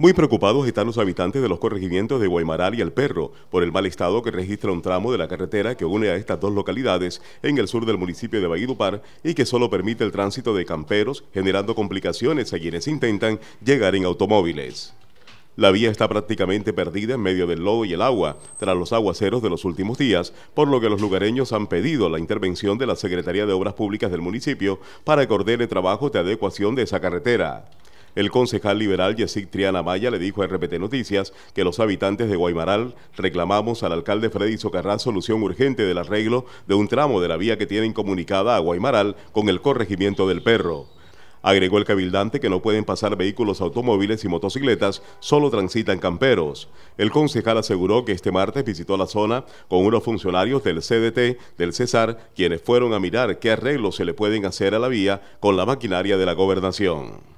Muy preocupados están los habitantes de los corregimientos de Guaymaral y El Perro por el mal estado que registra un tramo de la carretera que une a estas dos localidades en el sur del municipio de Valledupar y que solo permite el tránsito de camperos, generando complicaciones a quienes intentan llegar en automóviles. La vía está prácticamente perdida en medio del lodo y el agua, tras los aguaceros de los últimos días, por lo que los lugareños han pedido la intervención de la Secretaría de Obras Públicas del municipio para que ordene trabajos de adecuación de esa carretera. El concejal liberal Yesic Triana Maya le dijo a RPT Noticias que los habitantes de Guaymaral reclamamos al alcalde Freddy Socarrás solución urgente del arreglo de un tramo de la vía que tienen comunicada a Guaymaral con el corregimiento del Perro. Agregó el cabildante que no pueden pasar vehículos automóviles y motocicletas, solo transitan camperos. El concejal aseguró que este martes visitó la zona con unos funcionarios del CDT del Cesar, quienes fueron a mirar qué arreglos se le pueden hacer a la vía con la maquinaria de la gobernación.